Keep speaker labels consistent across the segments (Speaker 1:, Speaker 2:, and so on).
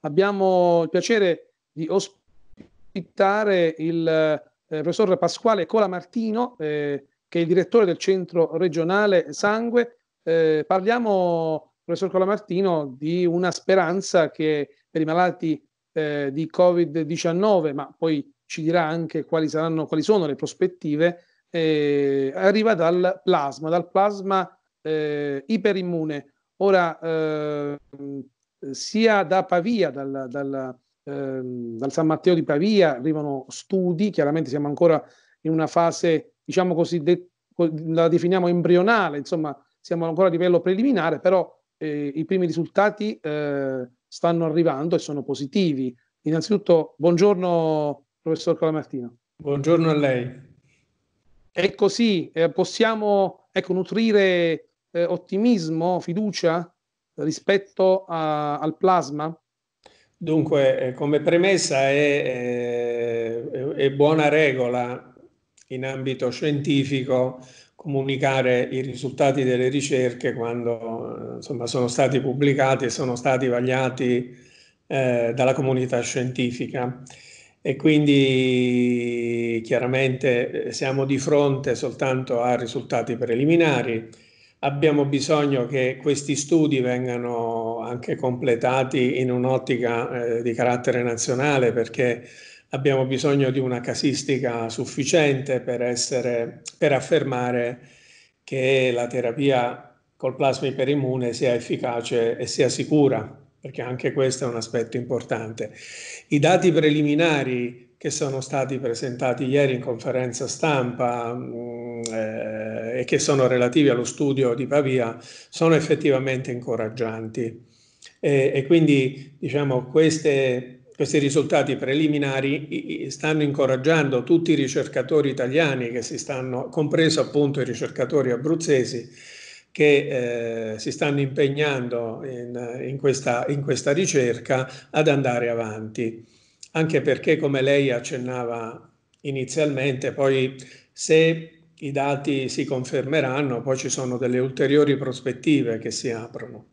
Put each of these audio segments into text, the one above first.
Speaker 1: abbiamo il piacere di ospitare il eh, professor Pasquale Colamartino, eh, che è il direttore del centro regionale Sangue. Eh, parliamo, professor Colamartino, di una speranza che per i malati eh, di Covid-19, ma poi ci dirà anche quali, saranno, quali sono le prospettive, eh, arriva dal plasma, dal plasma eh, iperimmune. Ora, ehm, sia da Pavia, dal, dal, ehm, dal, San Matteo di Pavia, arrivano studi, chiaramente siamo ancora in una fase, diciamo così, de- la definiamo embrionale, insomma siamo ancora a livello preliminare, però eh, i primi risultati eh, stanno arrivando e sono positivi. Innanzitutto, buongiorno professor Colamartino. Buongiorno a lei. È così, ecco eh, possiamo ecco, nutrire eh, ottimismo, fiducia rispetto a, al plasma? Dunque, eh, come premessa è, eh, è,
Speaker 2: è, buona regola in ambito scientifico comunicare i risultati delle ricerche quando eh, insomma, sono stati pubblicati e sono stati vagliati eh, dalla comunità scientifica. E quindi chiaramente siamo di fronte soltanto a risultati preliminari abbiamo bisogno che questi studi vengano anche completati in un'ottica eh, di carattere nazionale perché abbiamo bisogno di una casistica sufficiente per, essere, per affermare che la terapia col plasma iperimmune sia efficace e sia sicura, perché anche questo è un aspetto importante. I dati preliminari che sono stati presentati ieri in conferenza stampa mm, eh, e che sono relativi allo studio di Pavia sono effettivamente incoraggianti. E, e quindi diciamo, queste, questi risultati preliminari stanno incoraggiando tutti i ricercatori italiani che si stanno, compreso appunto i ricercatori abruzzesi, che eh, si stanno impegnando in, in, questa, in questa ricerca ad andare avanti anche perché come lei accennava inizialmente, poi se i dati si confermeranno, poi ci sono delle ulteriori prospettive che si aprono.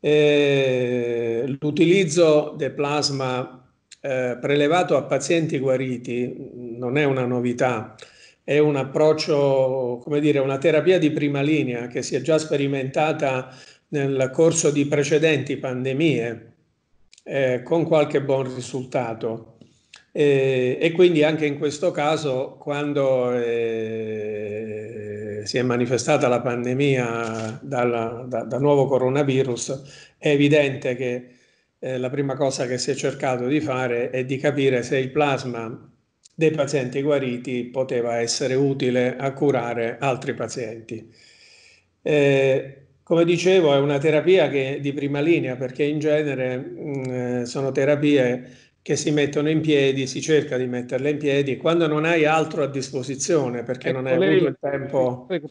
Speaker 2: l'utilizzo del plasma eh, prelevato a pazienti guariti non è una novità, è un approccio, come dire, una terapia di prima linea che si è già sperimentata nel corso di precedenti pandemie eh, con qualche buon risultato. E, eh, e, quindi anche in questo caso, quando eh, si è manifestata la pandemia dal da, da nuovo coronavirus, è evidente che eh, la prima cosa che si è cercato di fare è di capire se il plasma dei pazienti guariti poteva essere utile a curare altri pazienti. Eh, come dicevo, è una terapia che, di prima linea perché in genere mh, mm, eh, sono terapie che si mettono in piedi, si cerca di metterle in piedi quando non hai altro a disposizione perché ecco, non hai ecco, lei, avuto il tempo prego.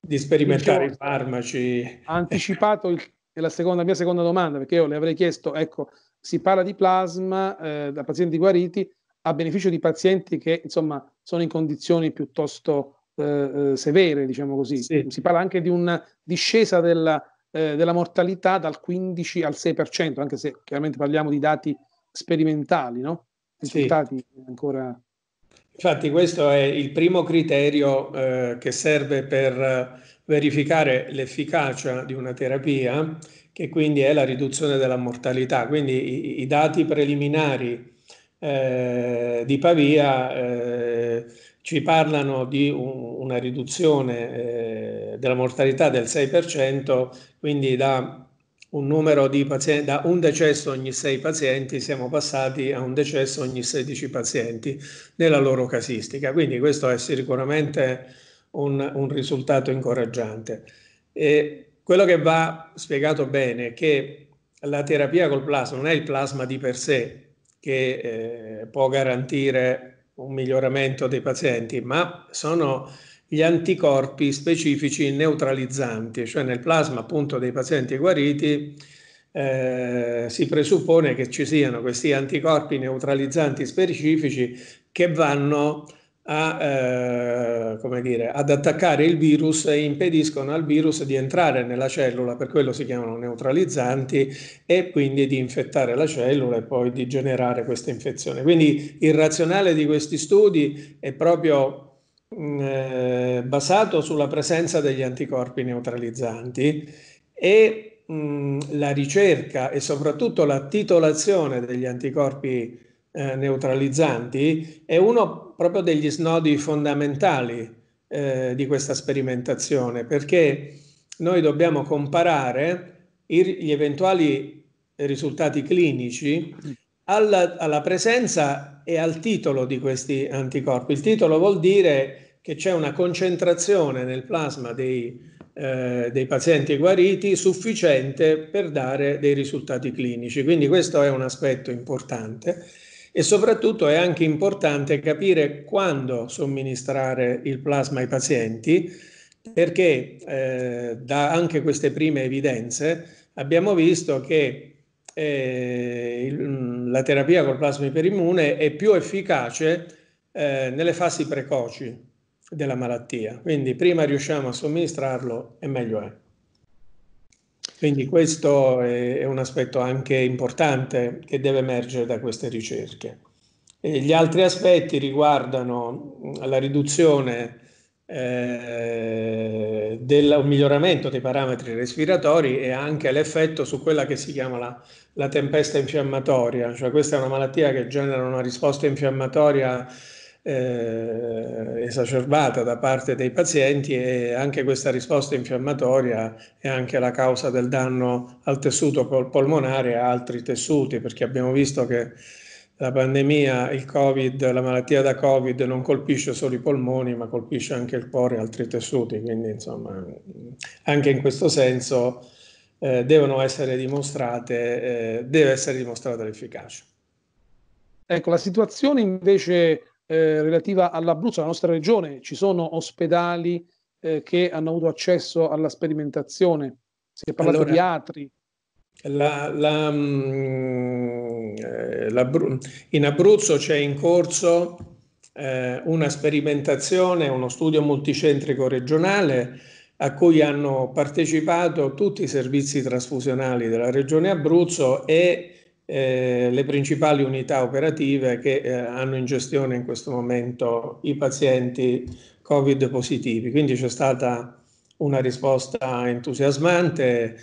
Speaker 2: di sperimentare dicevo, i
Speaker 1: diciamo, farmaci. Ha anticipato il, la seconda, mia seconda domanda perché io le avrei chiesto, ecco, si parla di plasma eh, da pazienti guariti a beneficio di pazienti che insomma sono in condizioni piuttosto eh, eh, severe, diciamo così. Sì. Si parla anche di una discesa della, eh, della, mortalità dal 15 al 6%, anche se chiaramente parliamo di dati sperimentali, no? sì. ancora...
Speaker 2: Infatti questo è il primo criterio eh, che serve per verificare l'efficacia di una terapia, che quindi è la riduzione della mortalità. Quindi i, i dati preliminari eh, di Pavia eh, eh, ci parlano di un, una riduzione eh, della mortalità del 6%, quindi da un numero di pazienti, da un decesso ogni 6 pazienti siamo passati a un decesso ogni 16 pazienti nella loro casistica. Quindi questo è sicuramente un, un risultato incoraggiante. E quello che va spiegato bene è che la terapia col plasma non è il plasma di per sé che eh, può garantire un miglioramento dei pazienti, ma sono gli anticorpi specifici neutralizzanti, cioè nel plasma appunto dei pazienti guariti eh, si presuppone che ci siano questi anticorpi neutralizzanti specifici che vanno a, eh, come dire, ad attaccare il virus e impediscono al virus di entrare nella cellula, per quello si chiamano neutralizzanti, e quindi di infettare la cellula e poi di generare questa infezione. Quindi il razionale di questi studi è proprio mm, eh, basato sulla presenza degli anticorpi neutralizzanti e mh, mm, la ricerca e soprattutto la titolazione degli anticorpi eh, neutralizzanti è uno proprio degli snodi fondamentali eh, di questa sperimentazione, perché noi dobbiamo comparare gli eventuali risultati clinici alla, alla presenza e al titolo di questi anticorpi. Il titolo vuol dire che c'è una concentrazione nel plasma dei, eh, dei pazienti guariti sufficiente per dare dei risultati clinici. Quindi questo è un aspetto importante e soprattutto è anche importante capire quando somministrare il plasma ai pazienti perché eh, da anche queste prime evidenze abbiamo visto che eh, il, mm, la terapia col plasma iperimmune è più efficace eh, nelle fasi precoci della malattia, quindi prima riusciamo a somministrarlo e meglio è. Quindi questo è un aspetto anche importante che deve emergere da queste ricerche. E gli altri aspetti riguardano la riduzione eh, del un miglioramento dei parametri respiratori e anche l'effetto su quella che si chiama la, la tempesta infiammatoria, cioè questa è una malattia che genera una risposta infiammatoria eh, esacerbata da parte dei pazienti e anche questa risposta infiammatoria è anche la causa del danno al tessuto polmonare e a altri tessuti, perché abbiamo visto che la pandemia, il Covid, la malattia da Covid non colpisce solo i polmoni, ma colpisce anche il cuore e altri tessuti. Quindi, insomma, anche in questo senso eh, devono essere dimostrate, eh, deve essere dimostrata l'efficacia.
Speaker 1: Ecco, la situazione invece eh, relativa all'Abruzzo, alla nostra regione, ci sono ospedali eh, che hanno avuto accesso alla sperimentazione, si è parlato allora, di atri.
Speaker 2: La, la, mm, eh, la, in Abruzzo c'è in corso eh, una sperimentazione, uno studio multicentrico regionale a cui hanno partecipato tutti i servizi trasfusionali della regione Abruzzo e eh, le principali unità operative che eh, hanno in gestione in questo momento i pazienti Covid positivi. Quindi c'è stata una risposta entusiasmante,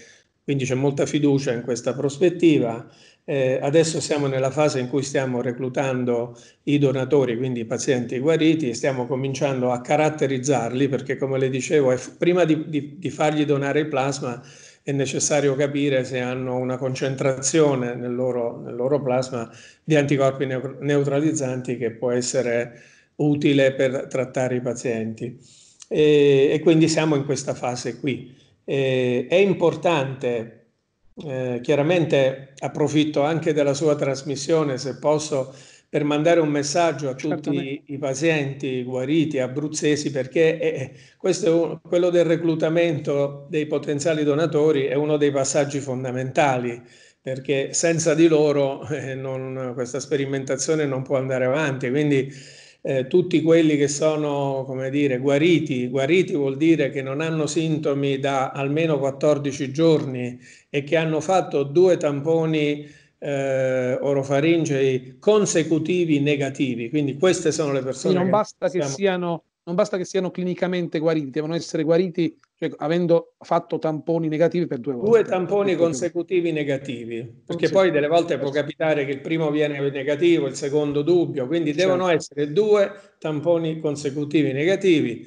Speaker 2: quindi c'è molta fiducia in questa prospettiva. Eh, adesso siamo nella fase in cui stiamo reclutando i donatori, quindi i pazienti guariti, e stiamo cominciando a caratterizzarli perché, come le dicevo, prima di, di, di fargli donare il plasma è necessario capire se hanno una concentrazione nel loro, nel loro plasma di anticorpi neutralizzanti che può essere utile per trattare i pazienti. E, e quindi siamo in questa fase qui. E, è importante, eh, chiaramente approfitto anche della sua trasmissione se posso, per mandare un messaggio a tutti i pazienti guariti abruzzesi perché è, eh, eh, questo è un, quello del reclutamento dei potenziali donatori è uno dei passaggi fondamentali perché senza di loro eh, non, questa sperimentazione non può andare avanti. Quindi eh, tutti quelli che sono, come dire, guariti, guariti vuol dire che non hanno sintomi da almeno 14 giorni e che hanno fatto due tamponi
Speaker 1: eh, orofaringei consecutivi negativi. Quindi queste sono le persone. Quindi non, che basta possiamo... che siano, non basta che siano clinicamente guariti, devono essere guariti cioè, avendo fatto tamponi negativi per due volte. Due tamponi
Speaker 2: consecutivi negativi, perché poi delle volte può capitare che il primo viene negativo, il secondo dubbio, quindi certo. devono certo. essere due tamponi consecutivi negativi.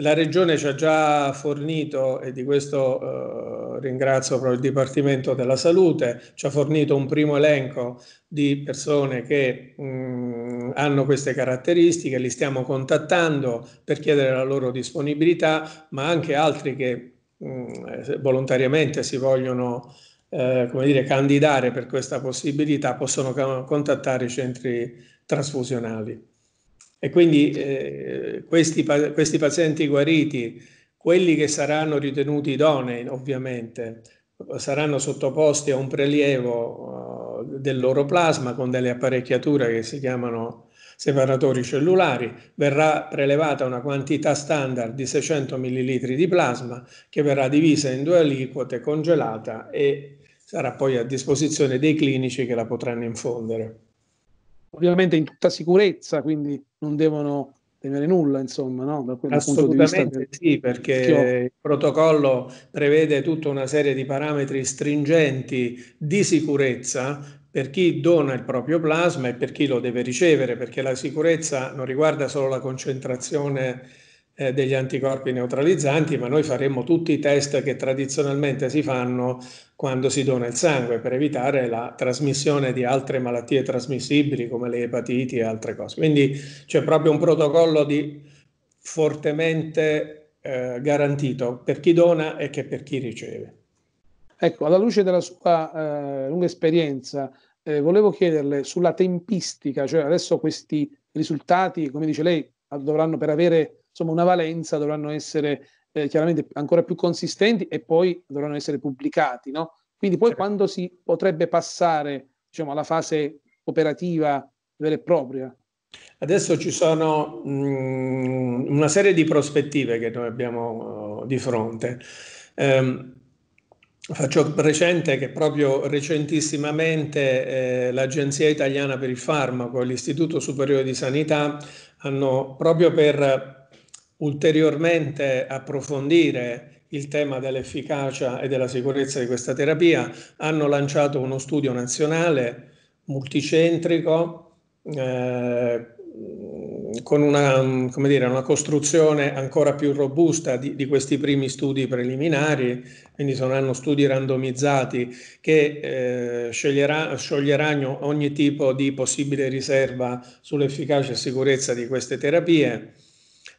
Speaker 2: La Regione ci ha già fornito, e di questo eh, ringrazio proprio il Dipartimento della Salute, ci ha fornito un primo elenco di persone che mh, mm, hanno queste caratteristiche, li stiamo contattando per chiedere la loro disponibilità, ma anche altri che mh, mm, volontariamente si vogliono eh, come dire, candidare per questa possibilità possono contattare i centri trasfusionali. E quindi eh, questi, questi, pazienti guariti, quelli che saranno ritenuti idonei ovviamente, saranno sottoposti a un prelievo uh, del loro plasma con delle apparecchiature che si chiamano separatori cellulari, verrà prelevata una quantità standard di 600 ml di plasma che verrà divisa in due aliquote, congelata e sarà poi a disposizione dei clinici che la potranno infondere
Speaker 1: ovviamente in tutta sicurezza, quindi non devono temere nulla, insomma, no? da quel Assolutamente punto di
Speaker 2: vista. Del... Sì, perché il protocollo prevede tutta una serie di parametri stringenti di sicurezza per chi dona il proprio plasma e per chi lo deve ricevere, perché la sicurezza non riguarda solo la concentrazione eh, degli anticorpi neutralizzanti, ma noi faremo tutti i test che tradizionalmente si fanno quando si dona il sangue per evitare la trasmissione di altre malattie trasmissibili come le epatiti e altre cose. Quindi c'è proprio un protocollo di fortemente eh, garantito per chi dona e
Speaker 1: che per chi riceve. Ecco, alla luce della sua eh, lunga esperienza, eh, volevo chiederle sulla tempistica, cioè adesso questi risultati, come dice lei, dovranno per avere insomma, una valenza, dovranno essere eh, chiaramente ancora più consistenti e poi dovranno essere pubblicati. No? Quindi poi certo. quando si potrebbe passare diciamo, alla fase operativa vera e propria? Adesso ci sono
Speaker 2: mh, mm, una serie di prospettive che noi abbiamo uh, di fronte. Um, Faccio presente che proprio recentissimamente eh, l'Agenzia Italiana per il Farmaco e l'Istituto Superiore di Sanità hanno proprio per ulteriormente approfondire il tema dell'efficacia e della sicurezza di questa terapia, hanno lanciato uno studio nazionale multicentrico eh, con una, dire, una, costruzione ancora più robusta di, di, questi primi studi preliminari, quindi saranno studi randomizzati che eh, scioglieranno ogni tipo di possibile riserva sull'efficacia e sicurezza di queste terapie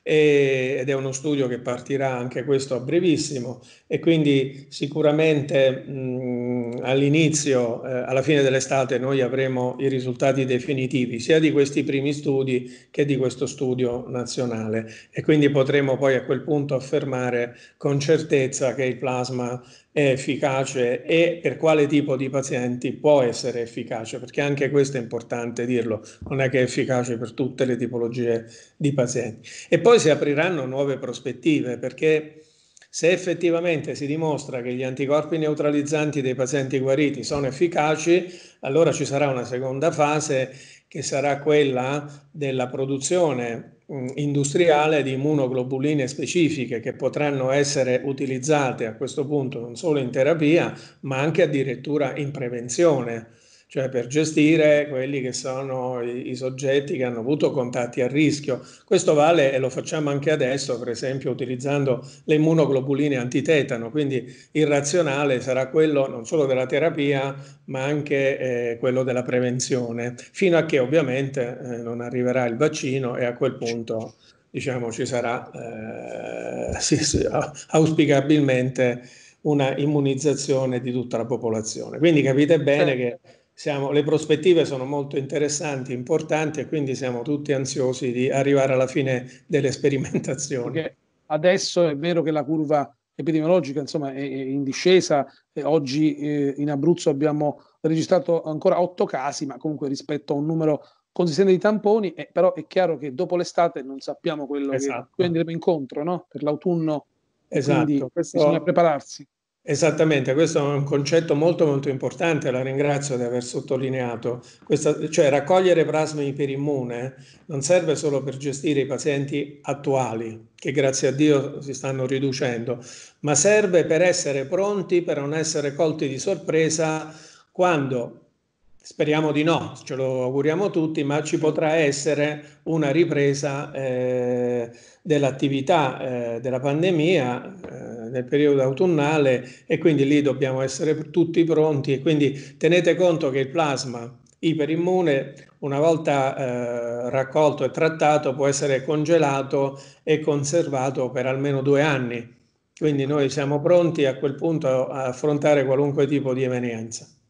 Speaker 2: e, ed è uno studio che partirà anche questo a brevissimo e quindi sicuramente mh, all'inizio, eh, alla fine dell'estate, noi avremo i risultati definitivi sia di questi primi studi che di questo studio nazionale e quindi potremo poi a quel punto affermare con certezza che il plasma è efficace e per quale tipo di pazienti può essere efficace, perché anche questo è importante dirlo, non è che è efficace per tutte le tipologie di pazienti. E poi si apriranno nuove prospettive, perché se effettivamente si dimostra che gli anticorpi neutralizzanti dei pazienti guariti sono efficaci, allora ci sarà una seconda fase che sarà quella della produzione Mm, industriale di immunoglobuline specifiche che potranno essere utilizzate a questo punto non solo in terapia ma anche addirittura in prevenzione cioè per gestire quelli che sono i, i, soggetti che hanno avuto contatti a rischio. Questo vale e lo facciamo anche adesso, per esempio utilizzando le immunoglobuline antitetano, quindi il razionale sarà quello non solo della terapia, ma anche eh, quello della prevenzione, fino a che ovviamente eh, non arriverà il vaccino e a quel punto diciamo, ci sarà eh, sì, sì, auspicabilmente una immunizzazione di tutta la popolazione. Quindi capite bene certo. che siamo, le prospettive sono molto interessanti, importanti e quindi siamo tutti ansiosi di arrivare alla
Speaker 1: fine delle sperimentazioni. Perché adesso è vero che la curva epidemiologica insomma, è, in discesa, oggi eh, in Abruzzo abbiamo registrato ancora otto casi, ma comunque rispetto a un numero consistente di tamponi, eh, però è chiaro che dopo l'estate non sappiamo quello esatto. che andremo incontro no? per l'autunno, esatto. quindi bisogna oh.
Speaker 2: prepararsi. Esattamente, questo è un concetto molto molto importante, la ringrazio di aver sottolineato, Questa, cioè raccogliere plasma iperimmune non serve solo per gestire i pazienti attuali, che grazie a Dio si stanno riducendo, ma serve per essere pronti, per non essere colti di sorpresa quando, speriamo di no, ce lo auguriamo tutti, ma ci potrà essere una ripresa eh, dell'attività eh, della pandemia. Eh, nel periodo autunnale e quindi lì dobbiamo essere tutti pronti e quindi tenete conto che il plasma iperimmune una volta eh, raccolto e trattato può essere congelato e conservato per almeno due anni. Quindi noi siamo pronti a quel punto a affrontare qualunque tipo di evenienza.